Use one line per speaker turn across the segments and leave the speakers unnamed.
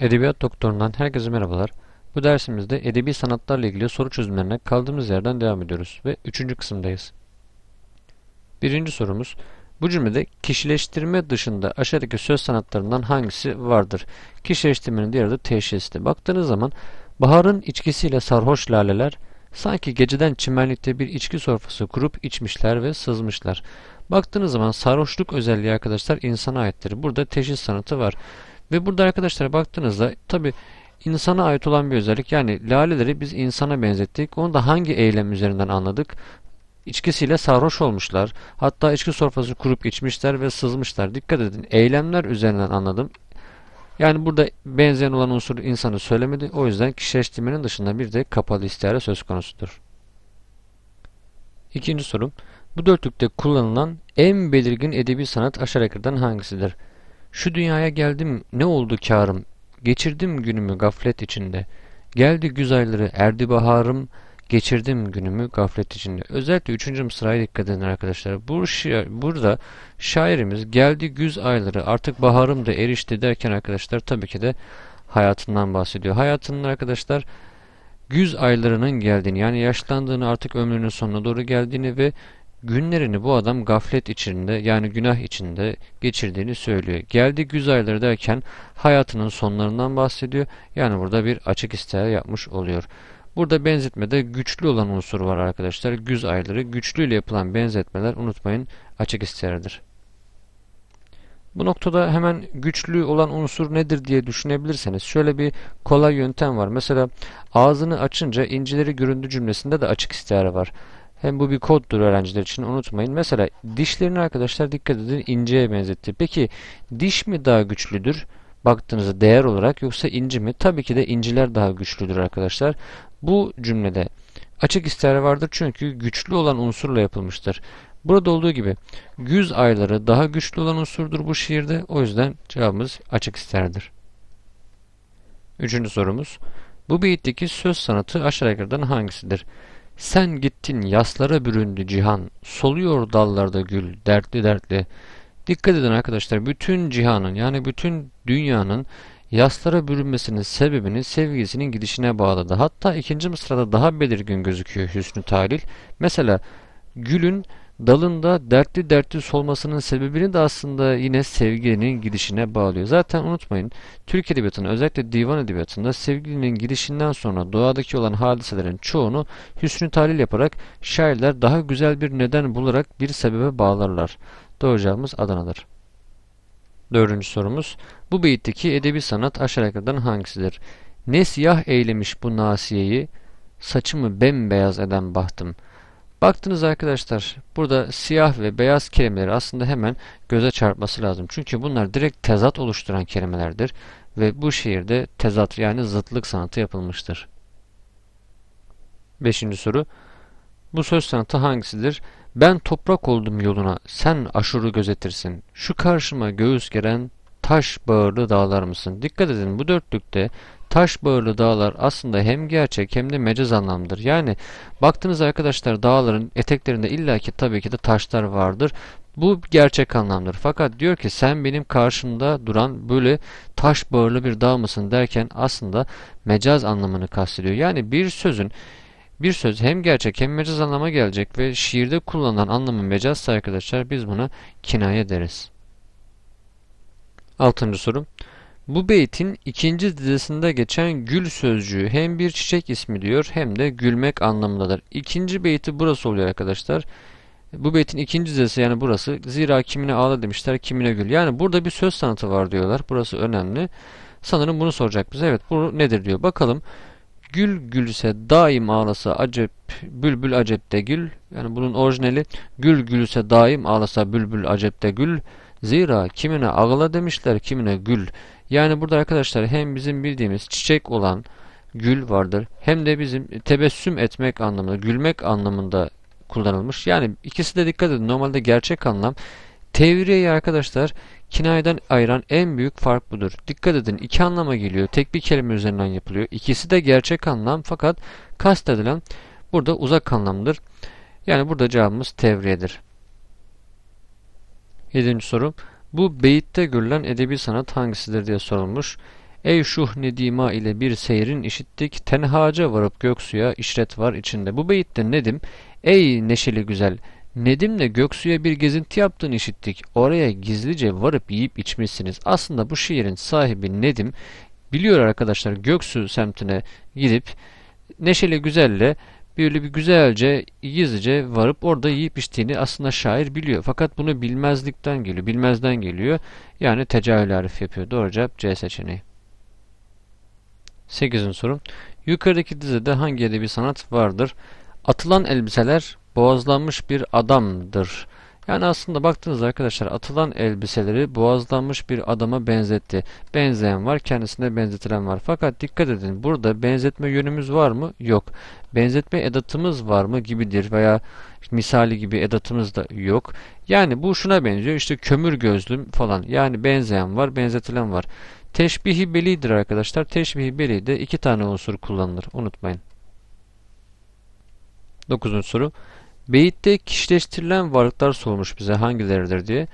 Edebiyat Doktoru'ndan herkese merhabalar. Bu dersimizde edebi sanatlarla ilgili soru çözümlerine kaldığımız yerden devam ediyoruz ve üçüncü kısımdayız. Birinci sorumuz, bu cümlede kişileştirme dışında aşağıdaki söz sanatlarından hangisi vardır? Kişileştirmenin diğer adı teşhisli. Baktığınız zaman baharın içkisiyle sarhoş laleler sanki geceden çimenlikte bir içki sofrası kurup içmişler ve sızmışlar. Baktığınız zaman sarhoşluk özelliği arkadaşlar insana aittir. Burada teşhis sanatı var. Ve burada arkadaşlar baktığınızda tabi insana ait olan bir özellik yani laleleri biz insana benzettik. Onu da hangi eylem üzerinden anladık? İçkisiyle sarhoş olmuşlar. Hatta içki sofrası kurup içmişler ve sızmışlar. Dikkat edin eylemler üzerinden anladım. Yani burada benzeyen olan unsur insanı söylemedi. O yüzden kişileştirmenin dışında bir de kapalı istihara söz konusudur. İkinci sorum. Bu dörtlükte kullanılan en belirgin edebi sanat aşağı hangisidir? Şu dünyaya geldim ne oldu karım? Geçirdim günümü gaflet içinde. Geldi güz ayları erdi baharım. Geçirdim günümü gaflet içinde. Özellikle üçüncü sıraya dikkat edin arkadaşlar. Bur burada şairimiz geldi güz ayları artık baharım da erişti derken arkadaşlar tabii ki de hayatından bahsediyor. Hayatının arkadaşlar güz aylarının geldiğini yani yaşlandığını artık ömrünün sonuna doğru geldiğini ve Günlerini bu adam gaflet içinde yani günah içinde geçirdiğini söylüyor. Geldi güz ayları derken hayatının sonlarından bahsediyor. Yani burada bir açık isteğe yapmış oluyor. Burada benzetmede güçlü olan unsur var arkadaşlar. Güz ayları güçlüyle yapılan benzetmeler unutmayın açık isteğidir. Bu noktada hemen güçlü olan unsur nedir diye düşünebilirseniz şöyle bir kolay yöntem var. Mesela ağzını açınca incileri göründü cümlesinde de açık istihare var. Hem bu bir koddur öğrenciler için unutmayın. Mesela dişlerini arkadaşlar dikkat edin inceye benzetti. Peki diş mi daha güçlüdür? Baktığınızda değer olarak yoksa inci mi? Tabii ki de inciler daha güçlüdür arkadaşlar. Bu cümlede açık istihare vardır çünkü güçlü olan unsurla yapılmıştır. Burada olduğu gibi güz ayları daha güçlü olan unsurdur bu şiirde. O yüzden cevabımız açık isterdir. Üçüncü sorumuz. Bu beyitteki söz sanatı aşağı yukarıdan hangisidir? Sen gittin yaslara büründü cihan, soluyor dallarda gül dertli dertli. Dikkat edin arkadaşlar bütün cihanın yani bütün dünyanın yaslara bürünmesinin sebebini sevgisinin gidişine bağladı. Hatta ikinci mısrada daha belirgin gözüküyor hüsnü talil. Mesela gülün dalında dertli dertli solmasının sebebini de aslında yine sevgilinin gidişine bağlıyor. Zaten unutmayın Türk Edebiyatı'nda özellikle divan edebiyatında sevgilinin gidişinden sonra doğadaki olan hadiselerin çoğunu hüsnü talil yaparak şairler daha güzel bir neden bularak bir sebebe bağlarlar. Doğacağımız Adana'dır. Dördüncü sorumuz. Bu beyitteki edebi sanat aşağıdakilerden hangisidir? Ne siyah eylemiş bu nasiyeyi, saçımı bembeyaz eden bahtım.'' Baktınız arkadaşlar burada siyah ve beyaz kelimeleri aslında hemen göze çarpması lazım. Çünkü bunlar direkt tezat oluşturan kelimelerdir ve bu şehirde tezat yani zıtlık sanatı yapılmıştır. Beşinci soru. Bu söz sanatı hangisidir? Ben toprak oldum yoluna, sen aşuru gözetirsin. Şu karşıma göğüs gelen taş bağırlı dağlar mısın? Dikkat edin bu dörtlükte taş bağırlı dağlar aslında hem gerçek hem de mecaz anlamdır. Yani baktığınız arkadaşlar dağların eteklerinde illaki tabii ki de taşlar vardır. Bu gerçek anlamdır. Fakat diyor ki sen benim karşımda duran böyle taş bağırlı bir dağ mısın derken aslında mecaz anlamını kastediyor. Yani bir sözün bir söz hem gerçek hem mecaz anlama gelecek ve şiirde kullanılan anlamı mecazsa arkadaşlar biz buna kinaye deriz. Altıncı soru. Bu beytin ikinci dizesinde geçen gül sözcüğü hem bir çiçek ismi diyor hem de gülmek anlamındadır. İkinci beyti burası oluyor arkadaşlar. Bu beytin ikinci dizesi yani burası. Zira kimine ağla demişler kimine gül. Yani burada bir söz sanatı var diyorlar. Burası önemli. Sanırım bunu soracak bize. Evet bu nedir diyor. Bakalım. Gül gülse daim ağlasa acep bülbül acep de gül. Yani bunun orijinali gül gülse daim ağlasa bülbül acep de gül. Zira kimine ağla demişler, kimine gül. Yani burada arkadaşlar hem bizim bildiğimiz çiçek olan gül vardır. Hem de bizim tebessüm etmek anlamında, gülmek anlamında kullanılmış. Yani ikisi de dikkat edin. Normalde gerçek anlam Tevriyeyi arkadaşlar kinayeden ayıran en büyük fark budur. Dikkat edin iki anlama geliyor. Tek bir kelime üzerinden yapılıyor. İkisi de gerçek anlam fakat kastedilen burada uzak anlamdır. Yani burada cevabımız tevriyedir. 7. soru. Bu beyitte görülen edebi sanat hangisidir diye sorulmuş. Ey şuh nedima ile bir seyrin işittik, tenhaca varıp göksuya işret var içinde. Bu beyitte Nedim, ey neşeli güzel, Nedim'le göksuya bir gezinti yaptığını işittik. Oraya gizlice varıp yiyip içmişsiniz. Aslında bu şiirin sahibi Nedim, biliyor arkadaşlar Göksu semtine gidip Neşeli Güzel'le böyle bir güzelce gizlice varıp orada yiyip içtiğini aslında şair biliyor. Fakat bunu bilmezlikten geliyor. Bilmezden geliyor. Yani tecahül arif yapıyor. Doğru cevap C seçeneği. 8. soru. Yukarıdaki dizede hangi edebi sanat vardır? Atılan elbiseler boğazlanmış bir adamdır. Yani aslında baktığınızda arkadaşlar atılan elbiseleri boğazlanmış bir adama benzetti. Benzeyen var kendisine benzetilen var. Fakat dikkat edin burada benzetme yönümüz var mı? Yok. Benzetme edatımız var mı gibidir veya misali gibi edatımız da yok. Yani bu şuna benziyor işte kömür gözlüm falan. Yani benzeyen var benzetilen var. Teşbihi belidir arkadaşlar. Teşbihi belide iki tane unsur kullanılır. Unutmayın. Dokuzuncu soru. Beyitte kişileştirilen varlıklar sormuş bize hangileridir diye.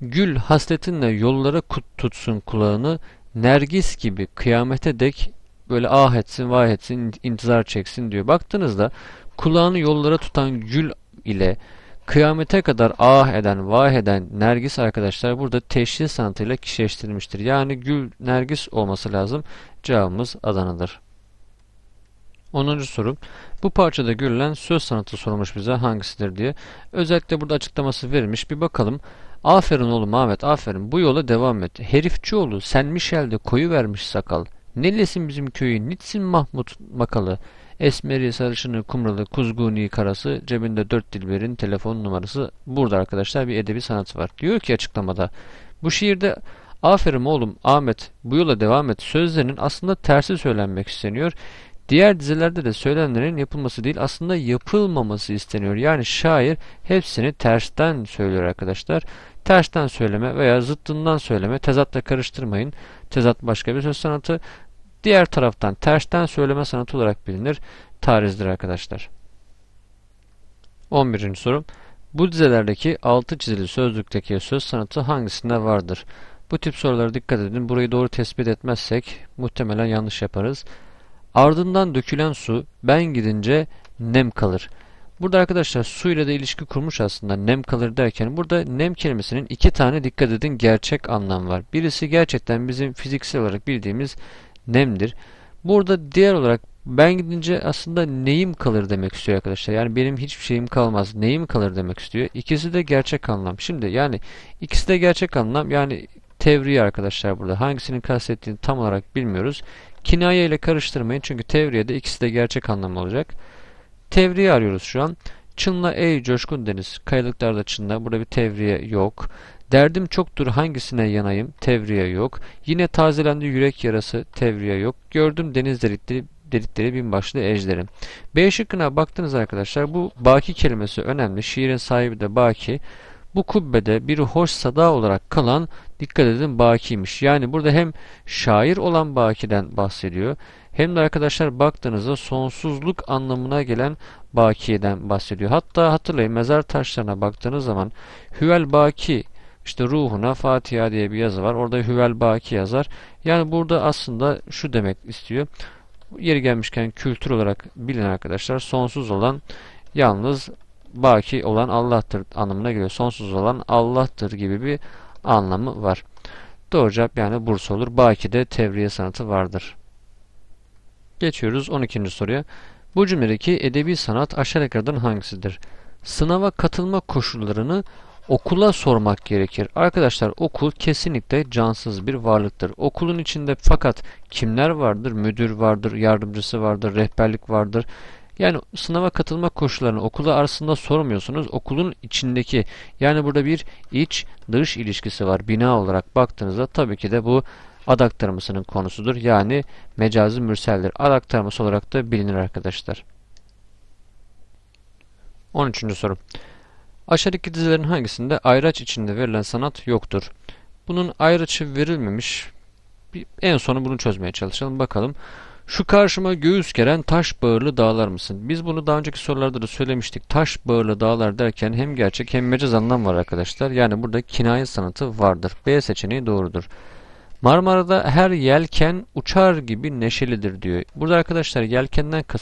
Gül hasletinle yollara kut tutsun kulağını, nergis gibi kıyamete dek böyle ah etsin vah etsin intizar çeksin diyor. Baktığınızda kulağını yollara tutan gül ile kıyamete kadar ah eden vah eden nergis arkadaşlar burada teşhis sanatıyla kişileştirilmiştir. Yani gül nergis olması lazım. Cevabımız Adana'dır. 10. soru. Bu parçada görülen söz sanatı sorulmuş bize hangisidir diye. Özellikle burada açıklaması verilmiş. Bir bakalım. Aferin oğlum Ahmet aferin bu yola devam et. Herifçioğlu sen Mişel'de koyu vermiş sakal. Nelesin bizim köyü nitsin Mahmut makalı. Esmeri sarışını kumralı kuzguni karası cebinde dört dilberin telefon numarası. Burada arkadaşlar bir edebi sanat var. Diyor ki açıklamada bu şiirde Aferin oğlum Ahmet bu yola devam et sözlerinin aslında tersi söylenmek isteniyor. Diğer dizelerde de söylemlerin yapılması değil aslında yapılmaması isteniyor. Yani şair hepsini tersten söylüyor arkadaşlar. Tersten söyleme veya zıttından söyleme tezatla karıştırmayın. Tezat başka bir söz sanatı. Diğer taraftan tersten söyleme sanatı olarak bilinir. Tarizdir arkadaşlar. 11. sorum. Bu dizelerdeki altı çizili sözlükteki söz sanatı hangisinde vardır? Bu tip sorulara dikkat edin. Burayı doğru tespit etmezsek muhtemelen yanlış yaparız. Ardından dökülen su ben gidince nem kalır. Burada arkadaşlar su ile de ilişki kurmuş aslında nem kalır derken burada nem kelimesinin iki tane dikkat edin gerçek anlam var. Birisi gerçekten bizim fiziksel olarak bildiğimiz nemdir. Burada diğer olarak ben gidince aslında neyim kalır demek istiyor arkadaşlar. Yani benim hiçbir şeyim kalmaz. Neyim kalır demek istiyor. İkisi de gerçek anlam. Şimdi yani ikisi de gerçek anlam. Yani tevriye arkadaşlar burada. Hangisinin kastettiğini tam olarak bilmiyoruz. Kinaye ile karıştırmayın çünkü tevriyede ikisi de gerçek anlam olacak. Tevriye arıyoruz şu an. Çınla ey coşkun deniz. Kayalıklarda çınla. Burada bir tevriye yok. Derdim çoktur hangisine yanayım? Tevriye yok. Yine tazelendi yürek yarası. Tevriye yok. Gördüm deniz delikleri, delikleri binbaşlı ejderim. B şıkkına baktınız arkadaşlar. Bu baki kelimesi önemli. Şiirin sahibi de baki. Bu kubbede bir hoş sada olarak kalan dikkat edin bakiymiş. Yani burada hem şair olan bakiden bahsediyor hem de arkadaşlar baktığınızda sonsuzluk anlamına gelen baki'den bahsediyor. Hatta hatırlayın mezar taşlarına baktığınız zaman Hüvel Baki işte ruhuna Fatiha diye bir yazı var. Orada Hüvel Baki yazar. Yani burada aslında şu demek istiyor. Yeri gelmişken kültür olarak bilin arkadaşlar sonsuz olan yalnız baki olan Allah'tır anlamına geliyor. Sonsuz olan Allah'tır gibi bir anlamı var. Doğru cevap yani Bursa olur. Baki'de tevriye sanatı vardır. Geçiyoruz 12. soruya. Bu cümledeki edebi sanat aşağı yukarıdan hangisidir? Sınava katılma koşullarını okula sormak gerekir. Arkadaşlar okul kesinlikle cansız bir varlıktır. Okulun içinde fakat kimler vardır? Müdür vardır, yardımcısı vardır, rehberlik vardır, yani sınava katılma koşullarını okula arasında sormuyorsunuz. Okulun içindeki yani burada bir iç dış ilişkisi var. Bina olarak baktığınızda tabii ki de bu ad aktarmasının konusudur. Yani mecazi mürseldir. Ad aktarması olarak da bilinir arkadaşlar. 13. soru. Aşağıdaki dizilerin hangisinde ayraç içinde verilen sanat yoktur? Bunun ayraçı verilmemiş. En sonu bunu çözmeye çalışalım. Bakalım. Şu karşıma göğüs keren taş bağırlı dağlar mısın? Biz bunu daha önceki sorularda da söylemiştik. Taş bağırlı dağlar derken hem gerçek hem mecaz anlam var arkadaşlar. Yani burada kinaye sanatı vardır. B seçeneği doğrudur. Marmara'da her yelken uçar gibi neşelidir diyor. Burada arkadaşlar yelkenden kasıt